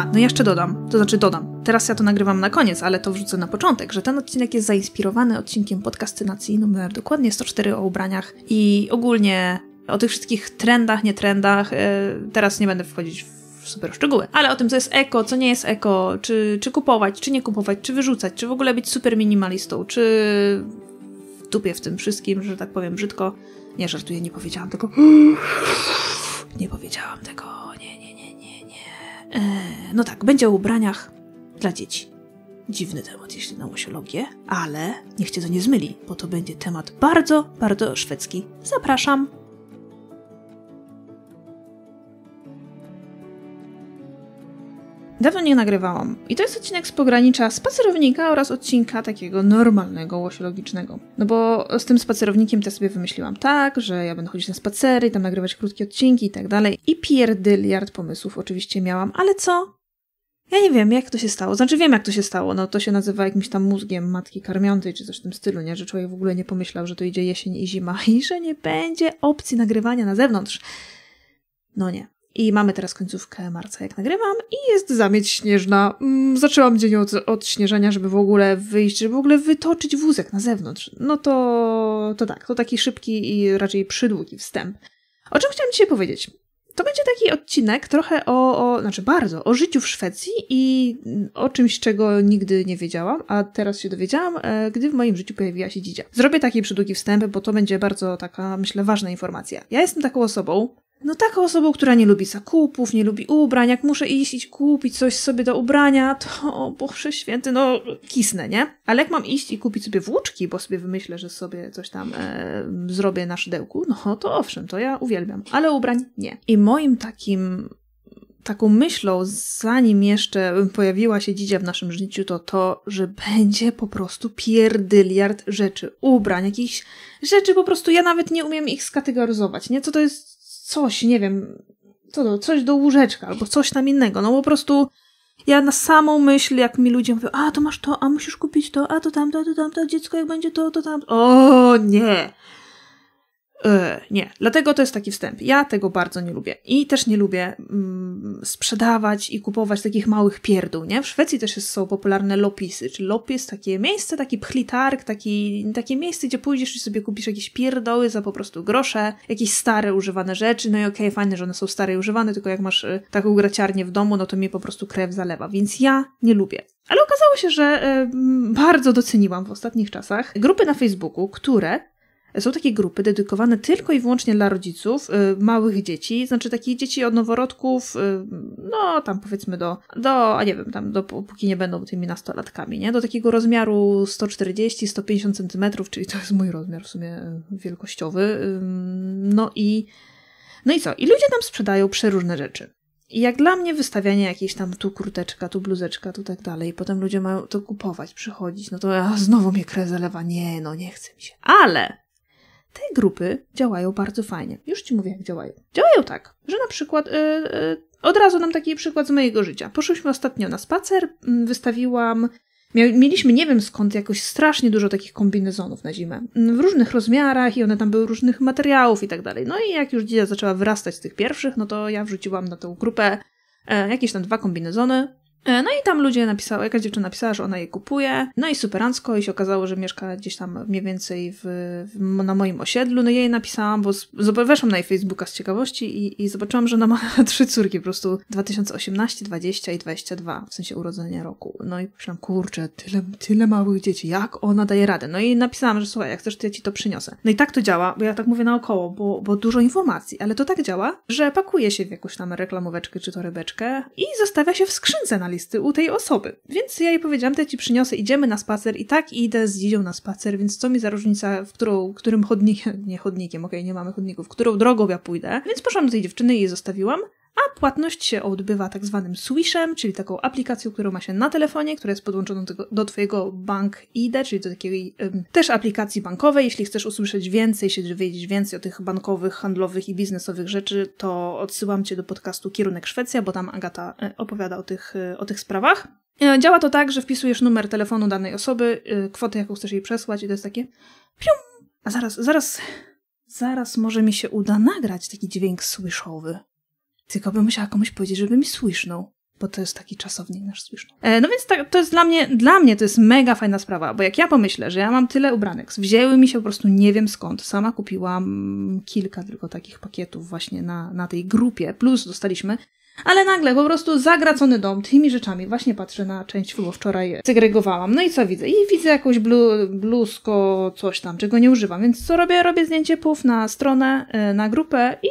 Aha, no jeszcze dodam, to znaczy dodam. Teraz ja to nagrywam na koniec, ale to wrzucę na początek, że ten odcinek jest zainspirowany odcinkiem podcastynacyjnym numer dokładnie 104 o ubraniach i ogólnie o tych wszystkich trendach, nietrendach. E, teraz nie będę wchodzić w super szczegóły, ale o tym, co jest eko, co nie jest eko, czy, czy kupować, czy nie kupować, czy wyrzucać, czy w ogóle być super minimalistą, czy w dupie w tym wszystkim, że tak powiem brzydko. Nie żartuję, nie powiedziałam tego. Nie powiedziałam tego. Nie, nie, nie, nie, nie. Eee, no tak, będzie o ubraniach dla dzieci. Dziwny temat, jeśli na łosiologię, ale niech cię to nie zmyli, bo to będzie temat bardzo, bardzo szwedzki. Zapraszam! Dawno nie nagrywałam. I to jest odcinek z pogranicza spacerownika oraz odcinka takiego normalnego, łosiologicznego. No bo z tym spacerownikiem to sobie wymyśliłam tak, że ja będę chodzić na spacery, tam nagrywać krótkie odcinki i tak dalej. I pierdyliard pomysłów oczywiście miałam, ale co? Ja nie wiem, jak to się stało. Znaczy wiem, jak to się stało. No to się nazywa jakimś tam mózgiem matki karmiącej, czy coś w tym stylu, nie? Że człowiek w ogóle nie pomyślał, że to idzie jesień i zima i że nie będzie opcji nagrywania na zewnątrz. No nie. I mamy teraz końcówkę marca, jak nagrywam, i jest zamieć śnieżna. Mm, zaczęłam dzień od, od śnieżenia, żeby w ogóle wyjść, żeby w ogóle wytoczyć wózek na zewnątrz. No to, to tak, to taki szybki i raczej przydługi wstęp. O czym chciałam dzisiaj powiedzieć? To będzie taki odcinek trochę o, o, znaczy bardzo, o życiu w Szwecji i o czymś, czego nigdy nie wiedziałam, a teraz się dowiedziałam, e, gdy w moim życiu pojawiła się dzidzia. Zrobię taki przydługi wstęp, bo to będzie bardzo taka, myślę, ważna informacja. Ja jestem taką osobą, no taką osobą, która nie lubi zakupów, nie lubi ubrań, jak muszę iść, i kupić coś sobie do ubrania, to o Boże święty, no kisnę, nie? Ale jak mam iść i kupić sobie włóczki, bo sobie wymyślę, że sobie coś tam e, zrobię na szydełku, no to owszem, to ja uwielbiam, ale ubrań nie. I moim takim taką myślą, zanim jeszcze pojawiła się dzidzia w naszym życiu, to to, że będzie po prostu pierdyliard rzeczy, ubrań, jakichś rzeczy po prostu, ja nawet nie umiem ich skategoryzować, nie? Co to jest coś, nie wiem, co do, coś do łóżeczka albo coś tam innego. No po prostu ja na samą myśl, jak mi ludzie mówią, a to masz to, a musisz kupić to, a to tam, to, to tam, to dziecko jak będzie to, to tam. O nie! E, nie, dlatego to jest taki wstęp. Ja tego bardzo nie lubię. I też nie lubię mm, sprzedawać i kupować takich małych pierdół, nie? W Szwecji też są popularne lopisy, czy lopis, takie miejsce, taki pchlitark, taki, takie miejsce, gdzie pójdziesz i sobie kupisz jakieś pierdoły za po prostu grosze, jakieś stare, używane rzeczy, no i okej, okay, fajne, że one są stare i używane, tylko jak masz y, taką graciarnię w domu, no to mnie po prostu krew zalewa, więc ja nie lubię. Ale okazało się, że y, bardzo doceniłam w ostatnich czasach grupy na Facebooku, które są takie grupy dedykowane tylko i wyłącznie dla rodziców y, małych dzieci, znaczy takich dzieci od noworodków, y, no tam powiedzmy do, do, a nie wiem, tam dopóki nie będą tymi nastolatkami, nie? Do takiego rozmiaru 140-150 cm, czyli to jest mój rozmiar w sumie y, wielkościowy. Y, no i, no i co? I ludzie tam sprzedają przeróżne rzeczy. I jak dla mnie wystawianie jakiejś tam tu kurteczka, tu bluzeczka, tu tak dalej, i potem ludzie mają to kupować, przychodzić, no to ja znowu mnie krew zalewa, nie, no nie chce mi się. Ale te grupy działają bardzo fajnie. Już Ci mówię, jak działają. Działają tak, że na przykład yy, yy, od razu nam taki przykład z mojego życia. Poszłyśmy ostatnio na spacer, mm, wystawiłam. Mieliśmy nie wiem skąd jakoś strasznie dużo takich kombinezonów na zimę. Mm, w różnych rozmiarach i one tam były różnych materiałów i tak dalej. No i jak już dzisiaj zaczęła wyrastać z tych pierwszych, no to ja wrzuciłam na tą grupę e, jakieś tam dwa kombinezony. E, no i tam ludzie napisały, jakaś dziewczyna napisała, że ona je kupuje. No i superancko i się okazało, że mieszka gdzieś tam mniej więcej w, w na moim osiedlu. No i jej napisałam, bo z, weszłam na jej Facebooka z ciekawości i, i zobaczyłam, że ona ma trzy córki po prostu 2018, 20 i 22, w sensie urodzenia roku. No i pomyślałam, kurczę, tyle, tyle małych dzieci, jak ona daje radę? No i napisałam, że słuchaj, jak chcesz, to ja ci to przyniosę. No i tak to działa, bo ja tak mówię naokoło, bo, bo dużo informacji, ale to tak działa, że pakuje się w jakąś tam reklamoweczkę czy torebeczkę i zostawia się w skrzynce na listy u tej osoby. Więc ja jej powiedziałam, to ja ci przyniosę, idziemy na spacer i tak idę z dzidzią na spacer, więc co mi za różnica, w którą, którym chodnikiem, nie chodnikiem, okej, okay, nie mamy chodników, którą drogą ja pójdę. Więc poszłam do tej dziewczyny i jej zostawiłam, a płatność się odbywa tak zwanym Swishem, czyli taką aplikacją, którą ma się na telefonie, która jest podłączona do, do Twojego bank ID, czyli do takiej ym, też aplikacji bankowej. Jeśli chcesz usłyszeć więcej, się dowiedzieć więcej o tych bankowych, handlowych i biznesowych rzeczy, to odsyłam Cię do podcastu Kierunek Szwecja, bo tam Agata e, opowiada o tych, e, o tych sprawach. E, działa to tak, że wpisujesz numer telefonu danej osoby, kwotę, jaką chcesz jej przesłać, i to jest takie pium! A zaraz, zaraz, zaraz może mi się uda nagrać taki dźwięk słyszowy. Tylko bym musiała komuś powiedzieć, żeby mi słysznął bo to jest taki czasownik nasz słyszny. E, no więc tak, to jest dla mnie, dla mnie to jest mega fajna sprawa, bo jak ja pomyślę, że ja mam tyle ubranek, wzięły mi się po prostu nie wiem skąd, sama kupiłam kilka tylko takich pakietów właśnie na, na tej grupie, plus dostaliśmy, ale nagle po prostu zagracony dom tymi rzeczami, właśnie patrzę na część, bo wczoraj segregowałam, no i co widzę? I widzę jakąś blu, bluzko, coś tam, czego nie używam, więc co robię? Robię zdjęcie puf na stronę, e, na grupę i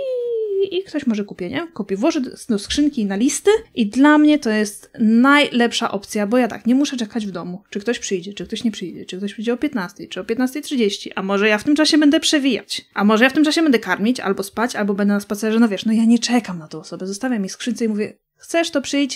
i, ktoś może kupi, nie? Kupi, włoży do skrzynki na listy i dla mnie to jest najlepsza opcja, bo ja tak, nie muszę czekać w domu, czy ktoś przyjdzie, czy ktoś nie przyjdzie, czy ktoś przyjdzie o 15, czy o 15.30, a może ja w tym czasie będę przewijać, a może ja w tym czasie będę karmić, albo spać, albo będę na spacerze, no wiesz, no ja nie czekam na tą osobę, zostawiam jej skrzynce i mówię, chcesz to przyjdź,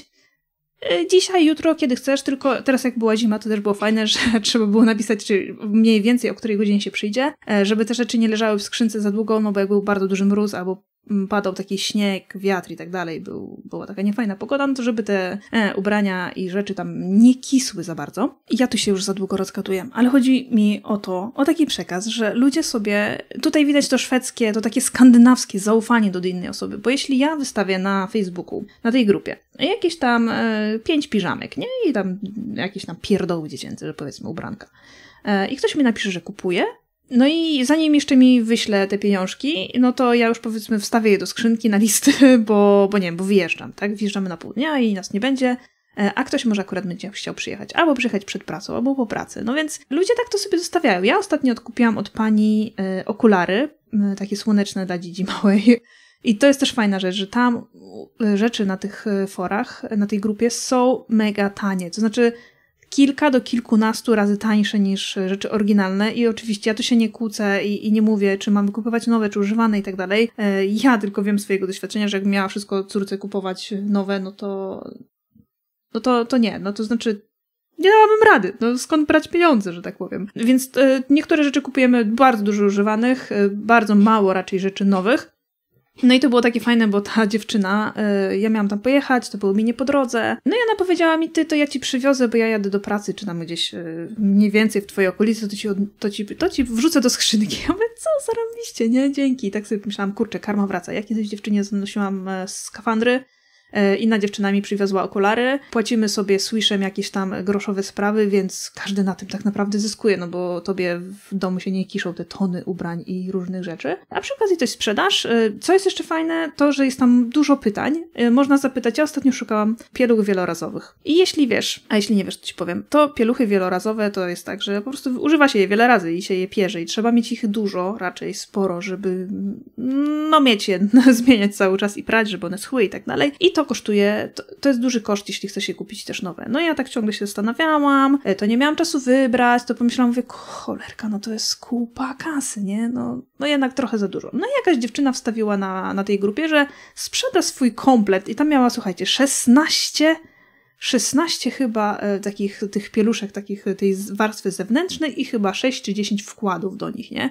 y, Dzisiaj, jutro, kiedy chcesz, tylko teraz jak była zima, to też było fajne, że trzeba było napisać czy mniej więcej o której godzinie się przyjdzie, e, żeby te rzeczy nie leżały w skrzynce za długo, no bo jak był bardzo duży mróz albo padał taki śnieg, wiatr i tak dalej, był, była taka niefajna pogoda, no to żeby te e, ubrania i rzeczy tam nie kisły za bardzo. I ja tu się już za długo rozkatuję, ale chodzi mi o to, o taki przekaz, że ludzie sobie, tutaj widać to szwedzkie, to takie skandynawskie zaufanie do innej osoby, bo jeśli ja wystawię na Facebooku, na tej grupie, jakieś tam e, pięć piżamek, nie? I tam jakieś tam pierdoły dziecięce, że powiedzmy ubranka. E, I ktoś mi napisze, że kupuje, no i zanim jeszcze mi wyśle te pieniążki, no to ja już powiedzmy wstawię je do skrzynki na listy, bo, bo nie wiem, bo wyjeżdżam, tak? Wjeżdżamy na pół dnia i nas nie będzie, e, a ktoś może akurat będzie chciał przyjechać, albo przyjechać przed pracą, albo po pracy. No więc ludzie tak to sobie zostawiają. Ja ostatnio odkupiłam od pani e, okulary, e, takie słoneczne dla dzidzi małej, i to jest też fajna rzecz, że tam rzeczy na tych forach, na tej grupie są mega tanie. To znaczy, kilka do kilkunastu razy tańsze niż rzeczy oryginalne i oczywiście ja tu się nie kłócę i, i nie mówię, czy mam kupować nowe, czy używane i tak dalej. E, ja tylko wiem swojego doświadczenia, że jak miała wszystko córce kupować nowe, no to no to, to nie, no to znaczy nie dałabym rady. No skąd brać pieniądze, że tak powiem. Więc e, niektóre rzeczy kupujemy bardzo dużo używanych, e, bardzo mało raczej rzeczy nowych. No i to było takie fajne, bo ta dziewczyna, y, ja miałam tam pojechać, to było mi nie po drodze. No i ona powiedziała mi, ty to ja ci przywiozę, bo ja jadę do pracy, czy tam gdzieś y, mniej więcej w twojej okolicy, to ci, od, to ci, to ci wrzucę do skrzynki. Ja mówię, co zarobiście, nie? Dzięki. I tak sobie myślałam, kurczę, karma wraca. Ja kiedyś dziewczynie zanosiłam skafandry, e, E, inna dziewczyna mi przywiozła okulary. Płacimy sobie swishem jakieś tam groszowe sprawy, więc każdy na tym tak naprawdę zyskuje, no bo tobie w domu się nie kiszą te tony ubrań i różnych rzeczy. A przy okazji coś sprzedaż. E, co jest jeszcze fajne, to że jest tam dużo pytań. E, można zapytać, ja ostatnio szukałam pieluch wielorazowych. I jeśli wiesz, a jeśli nie wiesz, to ci powiem, to pieluchy wielorazowe to jest tak, że po prostu używa się je wiele razy i się je pierze i trzeba mieć ich dużo, raczej sporo, żeby mm, no mieć je, no, zmieniać cały czas i prać, żeby one schły i tak dalej. I to to kosztuje, to, to, jest duży koszt, jeśli chce się kupić też nowe. No i ja tak ciągle się zastanawiałam, e, to nie miałam czasu wybrać, to pomyślałam, mówię, cholerka, no to jest kupa kasy, nie? No, no jednak trochę za dużo. No i jakaś dziewczyna wstawiła na, na tej grupie, że sprzeda swój komplet i tam miała, słuchajcie, 16 16 chyba e, takich tych pieluszek, takich e, tej warstwy zewnętrznej i chyba 6 czy 10 wkładów do nich, nie?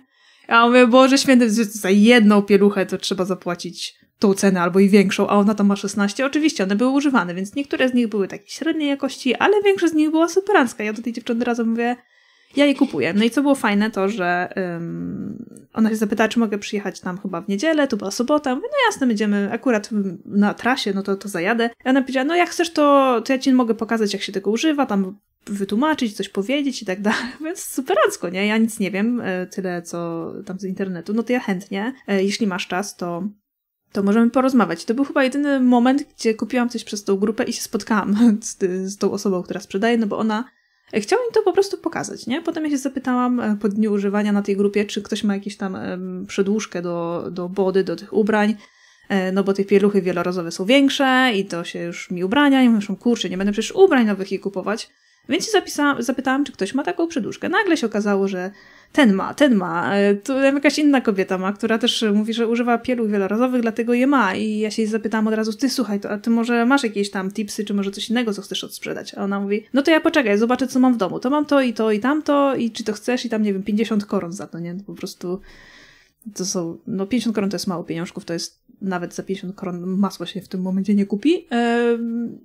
Ja mówię, Boże święty, za jedną pieluchę to trzeba zapłacić tą cenę albo i większą, a ona tam ma 16. Oczywiście one były używane, więc niektóre z nich były takiej średniej jakości, ale większość z nich była superancka. Ja do tej dziewczyny razem mówię, ja je kupuję. No i co było fajne, to że um, ona się zapytała, czy mogę przyjechać tam chyba w niedzielę, tu była sobota. Mówię, no jasne, będziemy akurat na trasie, no to, to zajadę. I ona powiedziała, no jak chcesz, to, to ja ci mogę pokazać, jak się tego używa, tam wytłumaczyć, coś powiedzieć i tak dalej. Więc superacko, nie? Ja nic nie wiem, e, tyle co tam z internetu. No to ja chętnie, e, jeśli masz czas, to to możemy porozmawiać. To był chyba jedyny moment, gdzie kupiłam coś przez tą grupę i się spotkałam z, z tą osobą, która sprzedaje, no bo ona e, chciała mi to po prostu pokazać, nie? Potem ja się zapytałam e, po dniu używania na tej grupie, czy ktoś ma jakieś tam przedłużkę do, do body, do tych ubrań, e, no bo te pieluchy wielorazowe są większe i to się już mi ubrania i muszą, kurczę, nie będę przecież ubrań nowych jej kupować. Więc się zapisałam, zapytałam, czy ktoś ma taką przeduszkę. Nagle się okazało, że ten ma, ten ma. E, tu jakaś inna kobieta ma, która też mówi, że używa pieluch wielorazowych, dlatego je ma. I ja się jej zapytałam od razu, ty słuchaj, to, a ty może masz jakieś tam tipsy, czy może coś innego, co chcesz odsprzedać? A ona mówi, no to ja poczekaj, zobaczę, co mam w domu. To mam to i to i tamto i czy to chcesz i tam, nie wiem, 50 koron za to, nie? Po prostu to są, no 50 koron to jest mało pieniążków, to jest nawet za 50 koron masło się w tym momencie nie kupi. Ehm,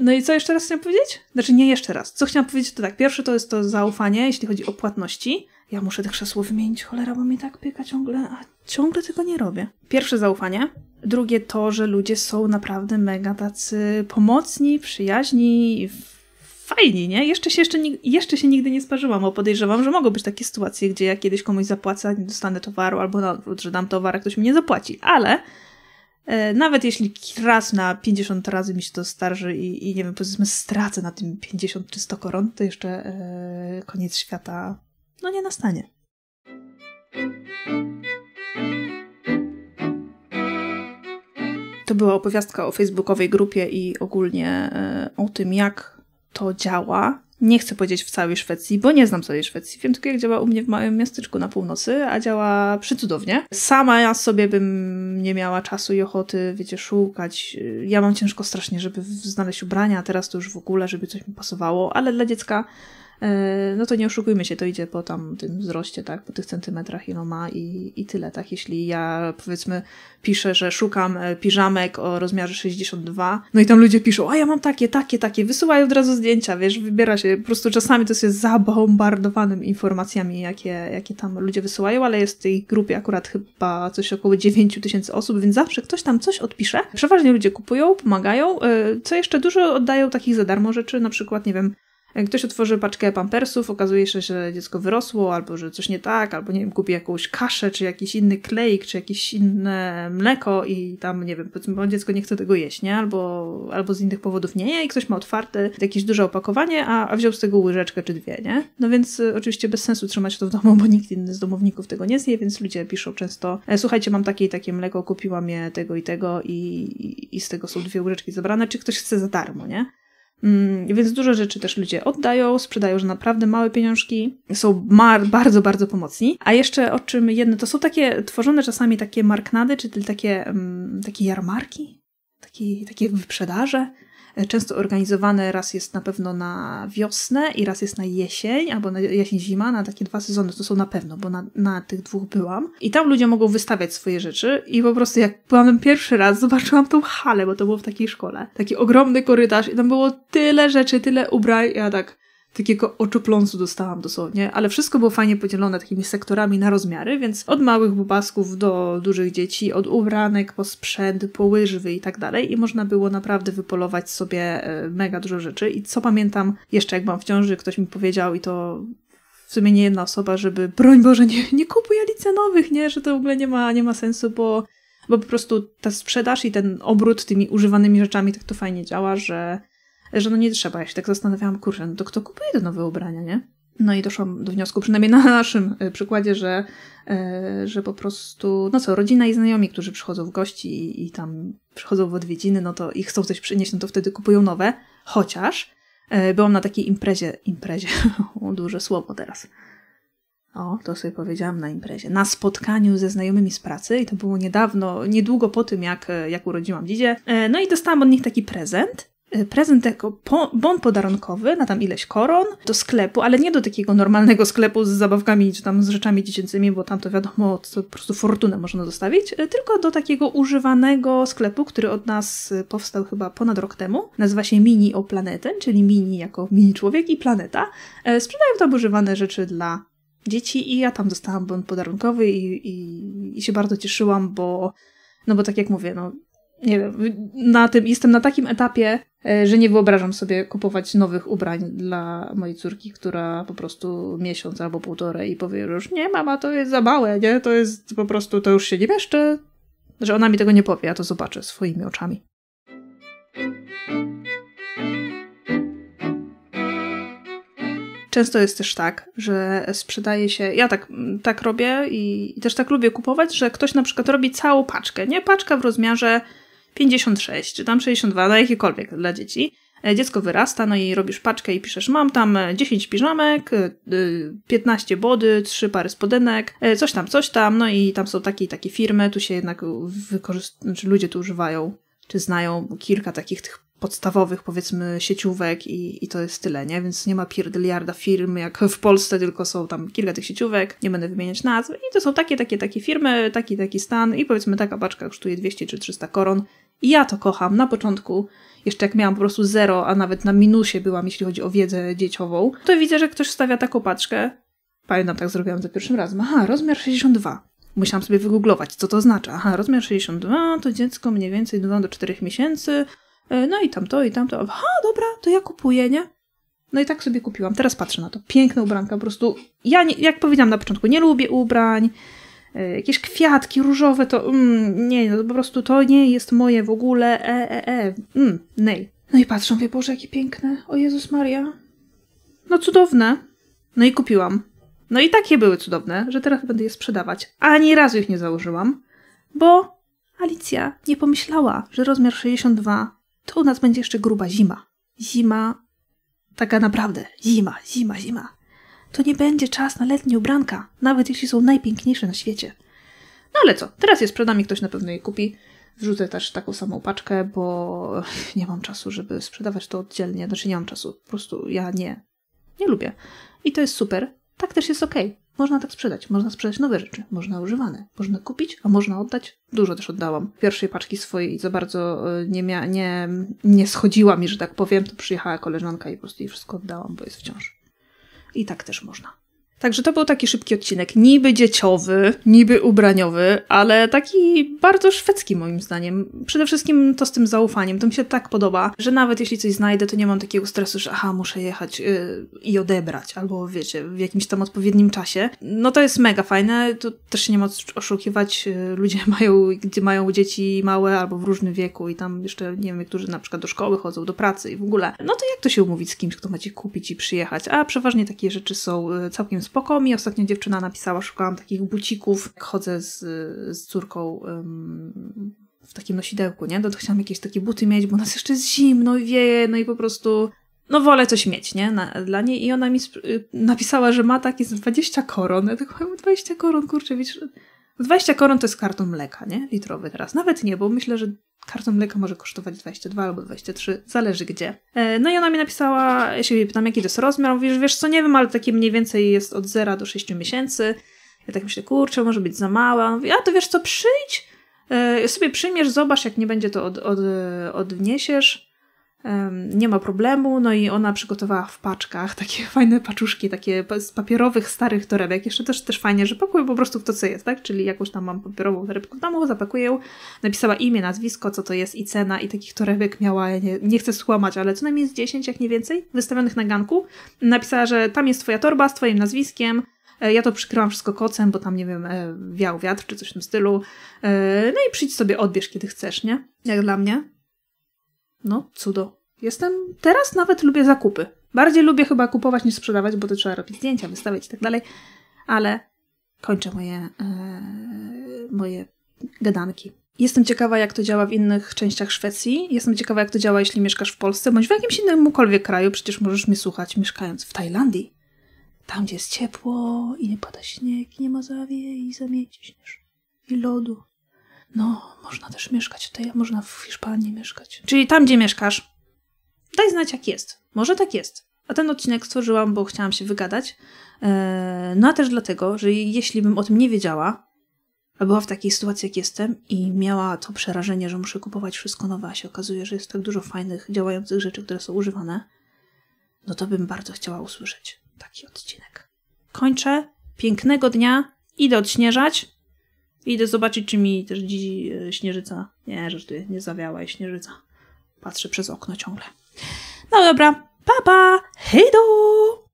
no i co jeszcze raz chciałam powiedzieć? Znaczy nie jeszcze raz. Co chciałam powiedzieć to tak. Pierwsze to jest to zaufanie, jeśli chodzi o płatności. Ja muszę te krzesło wymienić, cholera, bo mi tak pyka ciągle, a ciągle tego nie robię. Pierwsze zaufanie. Drugie to, że ludzie są naprawdę mega tacy pomocni, przyjaźni, fajni, nie? Jeszcze się, jeszcze, jeszcze się nigdy nie sparzyłam, bo podejrzewam, że mogą być takie sytuacje, gdzie ja kiedyś komuś zapłacę, nie dostanę towaru, albo na odwrót, że dam towar, a ktoś mi nie zapłaci. Ale E, nawet jeśli raz na 50 razy mi się to starzy i, i nie wiem, powiedzmy stracę na tym 50 czy 100 koron, to jeszcze yy, koniec świata no nie nastanie. To była opowiastka o facebookowej grupie i ogólnie yy, o tym, jak to działa, nie chcę powiedzieć w całej Szwecji, bo nie znam całej Szwecji. Wiem tylko, jak działa u mnie w małym miasteczku na północy, a działa przycudownie. Sama ja sobie bym nie miała czasu i ochoty, wiecie, szukać. Ja mam ciężko strasznie, żeby znaleźć ubrania, a teraz to już w ogóle, żeby coś mi pasowało, ale dla dziecka E, no to nie oszukujmy się, to idzie po tam tym wzroście, tak, po tych centymetrach, ile ma i, i tyle, tak. Jeśli ja powiedzmy piszę, że szukam e, piżamek o rozmiarze 62, no i tam ludzie piszą, a ja mam takie, takie, takie, wysyłają od razu zdjęcia, wiesz, wybiera się, po prostu czasami to jest zabombardowanym informacjami, jakie, jakie tam ludzie wysyłają, ale jest w tej grupie akurat chyba coś około 9 tysięcy osób, więc zawsze ktoś tam coś odpisze. Przeważnie ludzie kupują, pomagają, e, co jeszcze dużo oddają takich za darmo rzeczy, na przykład, nie wiem, E, ktoś otworzy paczkę pampersów, okazuje się, że dziecko wyrosło, albo że coś nie tak, albo nie wiem, kupi jakąś kaszę, czy jakiś inny klejk, czy jakieś inne mleko i tam, nie wiem, powiedzmy, bo dziecko nie chce tego jeść, nie? Albo, albo z innych powodów nie je i ktoś ma otwarte jakieś duże opakowanie, a, a wziął z tego łyżeczkę czy dwie, nie? No więc e, oczywiście bez sensu trzymać to w domu, bo nikt inny z domowników tego nie zje, więc ludzie piszą często, e, słuchajcie, mam takie i takie mleko, kupiłam je tego i tego i, i, i z tego są dwie łyżeczki zabrane, czy ktoś chce za darmo, nie? Mm, więc dużo rzeczy też ludzie oddają, sprzedają, że naprawdę małe pieniążki są bardzo, bardzo pomocni. A jeszcze o czym jedno, to są takie tworzone czasami takie marknady, czy takie, mm, takie jarmarki, takie, takie wyprzedaże często organizowane, raz jest na pewno na wiosnę i raz jest na jesień, albo na jesień-zima, na takie dwa sezony to są na pewno, bo na, na tych dwóch byłam. I tam ludzie mogą wystawiać swoje rzeczy i po prostu jak byłam tam pierwszy raz, zobaczyłam tą halę, bo to było w takiej szkole. Taki ogromny korytarz i tam było tyle rzeczy, tyle ubrań, ja tak takiego oczopląsu dostałam dosłownie, ale wszystko było fajnie podzielone takimi sektorami na rozmiary, więc od małych bubasków do dużych dzieci, od ubranek po sprzęt, po łyżwy i tak dalej i można było naprawdę wypolować sobie e, mega dużo rzeczy i co pamiętam jeszcze jak byłam w ciąży, ktoś mi powiedział i to w sumie nie jedna osoba, żeby broń Boże nie, nie kupuj nie, że to w ogóle nie ma, nie ma sensu, bo bo po prostu ta sprzedaż i ten obrót tymi używanymi rzeczami tak to fajnie działa, że że no nie trzeba. Ja się tak zastanawiałam, kurczę, no to kto kupuje te nowe ubrania, nie? No i doszłam do wniosku, przynajmniej na naszym y, przykładzie, że, y, że po prostu, no co, rodzina i znajomi, którzy przychodzą w gości i, i tam przychodzą w odwiedziny, no to i chcą coś przynieść, no to wtedy kupują nowe. Chociaż y, byłam na takiej imprezie, imprezie, duże słowo teraz. O, to sobie powiedziałam na imprezie. Na spotkaniu ze znajomymi z pracy i to było niedawno, niedługo po tym, jak, jak urodziłam dzidzie. E, no i dostałam od nich taki prezent. Y, prezent jako bon podarunkowy na tam ileś koron do sklepu, ale nie do takiego normalnego sklepu z zabawkami czy tam z rzeczami dziecięcymi, bo tam to wiadomo, to po prostu fortunę można zostawić, y, tylko do takiego używanego sklepu, który od nas y, powstał chyba ponad rok temu. Nazywa się Mini o Planetę, czyli mini jako mini człowiek i planeta. E, sprzedają tam używane rzeczy dla dzieci i ja tam dostałam bon podarunkowy i, i, i się bardzo cieszyłam, bo no bo tak jak mówię, no, nie wiem, na tym, jestem na takim etapie, e, że nie wyobrażam sobie kupować nowych ubrań dla mojej córki, która po prostu miesiąc albo półtorej i powie już nie mama, to jest za małe, nie? To jest po prostu, to już się nie mieszczy. Że ona mi tego nie powie, ja to zobaczę swoimi oczami. Często jest też tak, że sprzedaje się, ja tak, tak robię i, i też tak lubię kupować, że ktoś na przykład robi całą paczkę, nie? Paczka w rozmiarze 56, czy tam 62, na jakiekolwiek dla dzieci. E, dziecko wyrasta, no i robisz paczkę i piszesz, mam tam 10 e, piżamek, 15 e, body, 3 pary spodenek, coś tam, coś tam, no i tam są takie i takie firmy, tu się jednak wykorzystują znaczy ludzie tu używają czy znają kilka takich tych podstawowych, powiedzmy, sieciówek i, i to jest tyle, nie? Więc nie ma pierdyliarda firm, jak w Polsce, tylko są tam kilka tych sieciówek, nie będę wymieniać nazw i to są takie, takie, takie firmy, taki, taki stan i powiedzmy taka paczka kosztuje 200 czy 300 koron i ja to kocham. Na początku, jeszcze jak miałam po prostu zero, a nawet na minusie byłam, jeśli chodzi o wiedzę dzieciową, to widzę, że ktoś stawia taką paczkę. Pamiętam, tak zrobiłam za pierwszym razem. Aha, rozmiar 62. Musiałam sobie wygooglować, co to oznacza. Aha, rozmiar 62 to dziecko mniej więcej 2 do 4 miesięcy. E, no i tamto, i tamto. Aha, dobra, to ja kupuję, nie? No i tak sobie kupiłam. Teraz patrzę na to. Piękne ubranka, po prostu. Ja, nie, jak powiedziałam na początku, nie lubię ubrań. E, jakieś kwiatki różowe, to mm, nie, no po prostu to nie jest moje w ogóle. E, e, e. Mm, nej. No i patrzę, wie Boże, jakie piękne. O Jezus Maria. No cudowne. No i kupiłam. No i takie były cudowne, że teraz będę je sprzedawać. Ani razu ich nie założyłam, bo Alicja nie pomyślała, że rozmiar 62 to u nas będzie jeszcze gruba zima. Zima, taka naprawdę, zima, zima, zima. To nie będzie czas na letnie ubranka, nawet jeśli są najpiękniejsze na świecie. No ale co, teraz je sprzedam i ktoś na pewno je kupi. Wrzucę też taką samą paczkę, bo nie mam czasu, żeby sprzedawać to oddzielnie. Znaczy nie mam czasu, po prostu ja nie. Nie lubię. I to jest super, tak też jest ok. Można tak sprzedać, można sprzedać nowe rzeczy, można używane, można kupić, a można oddać. Dużo też oddałam. Pierwszej paczki swojej za bardzo e, nie, mia- nie, nie schodziła mi, że tak powiem, to przyjechała koleżanka i po prostu jej wszystko oddałam, bo jest wciąż. I tak też można. Także to był taki szybki odcinek, niby dzieciowy, niby ubraniowy, ale taki bardzo szwedzki moim zdaniem. Przede wszystkim to z tym zaufaniem, to mi się tak podoba, że nawet jeśli coś znajdę, to nie mam takiego stresu, że aha, muszę jechać yy, i odebrać, albo wiecie, w jakimś tam odpowiednim czasie. No to jest mega fajne, tu też się nie ma oszukiwać, y, ludzie mają, gdzie mają dzieci małe albo w różnym wieku i tam jeszcze, nie wiem, niektórzy na przykład do szkoły chodzą, do pracy i w ogóle. No to jak to się umówić z kimś, kto macie kupić i przyjechać? A przeważnie takie rzeczy są y, całkiem spoko. Mi ostatnio dziewczyna napisała, szukałam takich bucików, jak chodzę z, z córką w takim nosidełku, nie? to chciałam jakieś takie buty mieć, bo nas jeszcze jest zimno i wieje, no i po prostu no wolę coś mieć, nie? Na, dla niej. I ona mi y, napisała, że ma takie 20 koron. Ja tak 20 koron, kurczę, wiesz, 20 koron to jest karton mleka, nie? Litrowy teraz. Nawet nie, bo myślę, że karton mleka może kosztować 22 albo 23, zależy gdzie. E, no i ona mi napisała, ja się pytam, jaki to jest rozmiar, mówisz, wiesz co, nie wiem, ale takie mniej więcej jest od 0 do 6 miesięcy. Ja tak myślę, kurczę, może być za mała. mówi, a to wiesz co, przyjdź, e, sobie przyjmiesz, zobacz, jak nie będzie to od, od, e, odniesiesz nie ma problemu, no i ona przygotowała w paczkach takie fajne paczuszki, takie z papierowych, starych torebek. Jeszcze też, też fajnie, że pakuję po prostu w to, co jest, tak? Czyli jakąś tam mam papierową torebkę w domu, zapakuję ją, napisała imię, nazwisko, co to jest i cena i takich torebek miała, ja nie, nie chcę skłamać, ale co najmniej z 10, jak nie więcej, wystawionych na ganku. Napisała, że tam jest twoja torba z twoim nazwiskiem, e, ja to przykryłam wszystko kocem, bo tam, nie wiem, e, wiał wiatr czy coś w tym stylu. E, no i przyjdź sobie, odbierz, kiedy chcesz, nie? Jak dla mnie. No, cudo. Jestem, teraz nawet lubię zakupy. Bardziej lubię chyba kupować niż sprzedawać, bo to trzeba robić zdjęcia, wystawiać i tak dalej. Ale kończę moje, e, moje gadanki. Jestem ciekawa, jak to działa w innych częściach Szwecji. Jestem ciekawa, jak to działa, jeśli mieszkasz w Polsce, bądź w jakimś innymkolwiek kraju. Przecież możesz mnie słuchać mieszkając w Tajlandii. Tam, gdzie jest ciepło i nie pada śnieg, i nie ma zawieje i zamieci śnież i lodu. No, można też mieszkać tutaj, a można w Hiszpanii mieszkać. Czyli tam, gdzie mieszkasz. Daj znać, jak jest. Może tak jest. A ten odcinek stworzyłam, bo chciałam się wygadać. Eee, no a też dlatego, że jeśli bym o tym nie wiedziała, a była w takiej sytuacji, jak jestem, i miała to przerażenie, że muszę kupować wszystko nowe, a się okazuje, że jest tak dużo fajnych, działających rzeczy, które są używane, no to bym bardzo chciała usłyszeć taki odcinek. Kończę. Pięknego dnia. Idę odśnieżać. Idę zobaczyć, czy mi też dziś e, śnieżyca. Nie, żartuję, nie zawiała i śnieżyca. Patrzę przez okno ciągle. No dobra, papa, pa,